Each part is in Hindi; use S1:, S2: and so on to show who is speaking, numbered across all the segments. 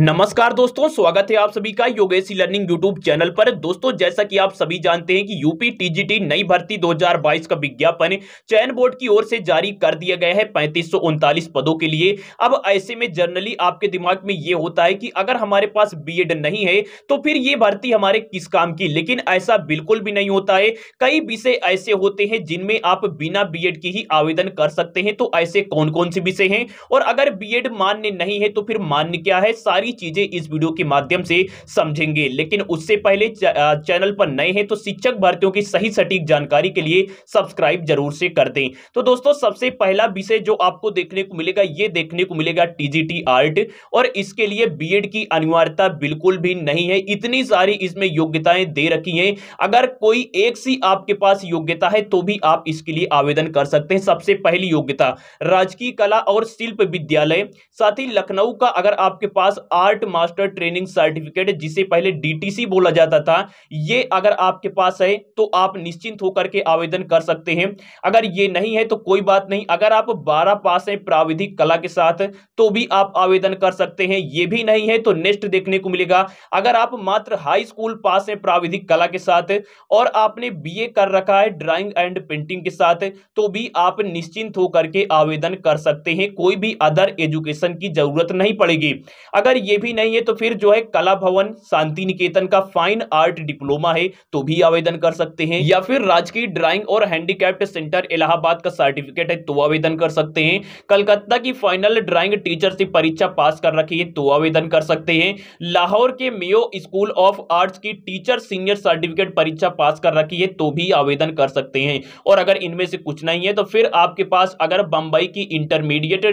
S1: नमस्कार दोस्तों स्वागत है आप सभी का योगेशी लर्निंग यूट्यूब चैनल पर दोस्तों जैसा कि आप सभी जानते हैं कि यूपी टीजीटी नई भर्ती 2022 का विज्ञापन चयन बोर्ड की ओर से जारी कर दिया गया है पैंतीस पदों के लिए अब ऐसे में जनरली आपके दिमाग में ये होता है कि अगर हमारे पास बीएड नहीं है तो फिर ये भर्ती हमारे किस काम की लेकिन ऐसा बिल्कुल भी नहीं होता है कई विषय ऐसे होते हैं जिनमें आप बिना बी की ही आवेदन कर सकते हैं तो ऐसे कौन कौन से विषय हैं और अगर बी मान्य नहीं है तो फिर मान्य क्या है सारी सारी चीजें इस वीडियो के माध्यम से समझेंगे लेकिन उससे पहले चैनल पर नए हैं तो शिक्षक भर्तियों की सही सटीक जानकारी के लिए सब्सक्राइब जरूर से कर दें तो दोस्तों सबसे पहला विषय जो आपको देखने को मिलेगा ये देखने को मिलेगा टीजीटी आर्ट और इसके लिए बी की अनिवार्यता बिल्कुल भी नहीं है इतनी सारी इसमें योग्यताएं दे रखी है अगर कोई एक सी आपके पास योग्यता है तो भी आप इसके लिए आवेदन कर सकते हैं सबसे पहली योग्यता राजकीय कला और शिल्प विद्यालय साथ ही लखनऊ का अगर आपके पास आर्ट मास्टर ट्रेनिंग सर्टिफिकेट जिसे पहले डीटीसी बोला जाता था ये अगर आपके पास है तो आप निश्चिंत होकर के आवेदन कर सकते हैं अगर ये नहीं है तो कोई बात नहीं अगर आप बारह पास हैं प्राविधिक कला के साथ तो भी आप आवेदन कर सकते हैं ये भी नहीं है तो नेक्स्ट देखने को मिलेगा अगर आप मात्र हाई स्कूल पास हैं प्राविधिक कला के साथ और आपने बी कर रखा है ड्राइंग एंड पेंटिंग के साथ तो भी आप निश्चिंत होकर के आवेदन कर सकते हैं कोई भी अदर एजुकेशन की जरूरत नहीं पड़ेगी अगर ये भी नहीं है तो फिर जो है कला भवन शांति निकेतन का फाइन आर्ट डिप्लोमा है तो भी आवेदन कर सकते हैं या फिर राजकीय ड्राइंग और हैंडीकैप्ट सेंटर इलाहाबाद का सर्टिफिकेट है तो आवेदन कर सकते हैं कलकत्ता की फाइनल ड्राइंग से परीक्षा पास कर रखी है तो आवेदन कर सकते हैं लाहौर के मेयो स्कूल ऑफ आर्ट्स की टीचर सीनियर सर्टिफिकेट परीक्षा पास कर रखी है तो भी आवेदन कर सकते हैं और अगर इनमें से कुछ नहीं है तो फिर आपके पास अगर बंबई की इंटरमीडिएट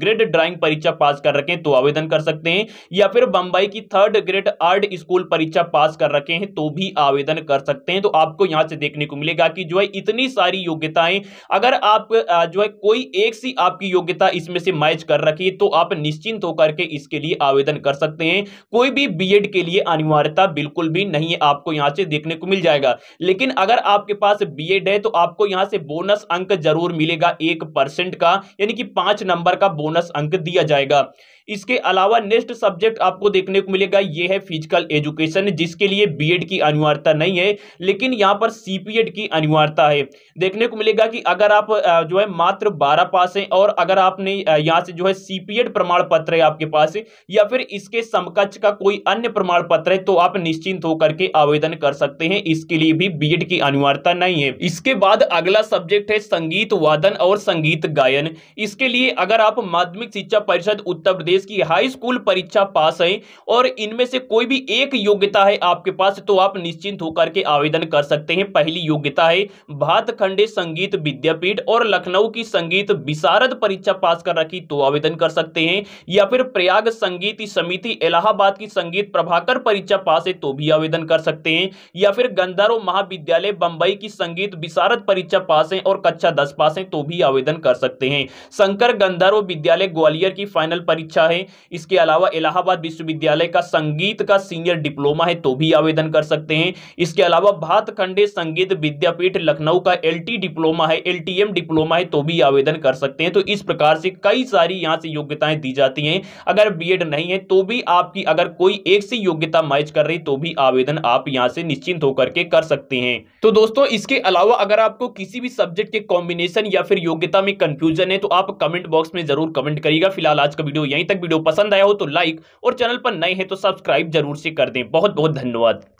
S1: ग्रेड ड्राइंग परीक्षा पास कर रखें तो आवेदन कर सकते हैं या फिर बंबई की थर्ड ग्रेड आर्ट स्कूल परीक्षा पास कर रखे हैं तो भी आवेदन कर सकते हैं तो आपको यहां से देखने को मिलेगा कि जो है इतनी सारी योग्यताएं अगर आप जो है कोई एक सी आपकी योग्यता इसमें से मैच कर रखी है तो आप निश्चिंत होकर के इसके लिए आवेदन कर सकते हैं कोई भी बी के लिए अनिवार्यता बिल्कुल भी नहीं है आपको यहां से देखने को मिल जाएगा लेकिन अगर आपके पास बी है तो आपको यहां से बोनस अंक जरूर मिलेगा एक परसेंट का यानी कि पांच नंबर का बोनस अंक दिया जाएगा इसके अलावा नेक्स्ट सब्जेक्ट आपको देखने को मिलेगा ये है फिजिकल एजुकेशन जिसके लिए बीएड की अनिवार्यता नहीं है लेकिन यहाँ पर सीपीएड की अनिवार्यता है देखने को मिलेगा कि अगर आप जो है मात्र बारह पास हैं और अगर आपने यहाँ से जो है सीपीएड प्रमाण पत्र है आपके पास या फिर इसके समकक्ष का कोई अन्य प्रमाण पत्र है तो आप निश्चिंत होकर के आवेदन कर सकते हैं इसके लिए भी बी की अनिवार्यता नहीं है इसके बाद अगला सब्जेक्ट है संगीत वादन और संगीत गायन इसके लिए अगर आप माध्यमिक शिक्षा परिषद उत्तर प्रदेश की हाई स्कूल परीक्षा पास है और इनमें से कोई भी एक योग्यता है आपके पास तो आप निश्चिंत होकर के आवेदन कर सकते हैं पहली योग्यता है भातखंडे संगीत विद्यापीठ और लखनऊ की संगीत विशारद परीक्षा पास कर रखी तो आवेदन कर सकते हैं या फिर प्रयाग संगीत समिति इलाहाबाद की संगीत प्रभाकर परीक्षा पास है तो भी आवेदन कर सकते हैं या फिर गंधारो महाविद्यालय बंबई की संगीत विशारद परीक्षा पास है और कक्षा दस पास है तो भी आवेदन कर सकते हैं शंकर गंधारो विद्यालय ग्वालियर की फाइनल परीक्षा परीक्षा है इसके अलावा इलाहाबाद विश्वविद्यालय का संगीत का सीनियर डिप्लोमा है तो भी आवेदन कर सकते हैं इसके अलावा भातखंडे संगीत विद्यापीठ लखनऊ का एल डिप्लोमा है एल डिप्लोमा है तो भी आवेदन कर सकते हैं तो इस प्रकार से कई सारी यहाँ से योग्यताएं दी जाती हैं अगर बी नहीं है तो भी आपकी अगर कोई एक सी योग्यता मैच कर रही तो भी आवेदन आप यहाँ से निश्चिंत होकर के कर सकते हैं तो दोस्तों इसके अलावा अगर आपको किसी भी सब्जेक्ट के कॉम्बिनेशन या फिर योग्यता में कंफ्यूजन है तो आप कमेंट बॉक्स में जरूर कमेंट करिएगा फिलहाल आज का वीडियो यहीं तक वीडियो पसंद आया हो तो लाइक और चैनल पर नए हैं तो सब्सक्राइब जरूर से कर दें बहुत बहुत धन्यवाद